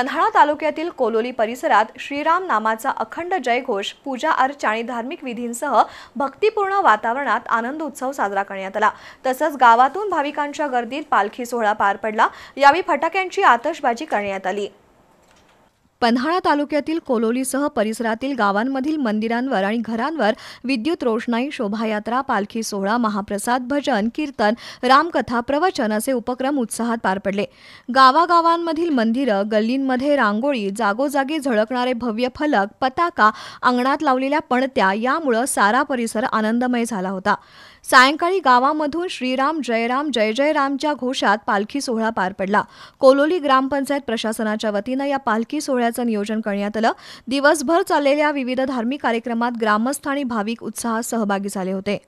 कन्हाळा तालुक्यातील कोलोली परिसरात श्रीराम नामाचा अखंड जयघोष पूजा अर्च आणि धार्मिक विधींसह भक्तिपूर्ण वातावरणात आनंद उत्सव साजरा करण्यात आला तसंच गावातून भाविकांच्या गर्दीत पालखी सोहळा पार पडला यावेळी फटाक्यांची आतषबाजी करण्यात आली पन्हाळा तालुक्यातील कोलोलीसह परिसरातील गावांमधील मंदिरांवर आणि घरांवर विद्युत रोषणाई शोभायात्रा पालखी सोहळा महाप्रसाद भजन कीर्तन रामकथा प्रवचन असे उपक्रम उत्साहात पार पडले गावागावांमधील मंदिरं गल्लींमध्ये रांगोळी जागोजागी झळकणारे भव्य फलक पताका अंगणात लावलेल्या पणत्या यामुळं सारा परिसर आनंदमय झाला होता सायंकाळी गावामधून श्रीराम जयराम जय जयरामच्या घोषात पालखी सोहळा पार पडला कोलोली ग्रामपंचायत प्रशासनाच्या वतीनं या पालखी सोहळ्यात सोहळ्याचं नियोजन करण्यात आलं दिवसभर चाललेल्या विविध धार्मिक कार्यक्रमात ग्रामस्थ आणि भाविक उत्साहात सहभागी झाले होते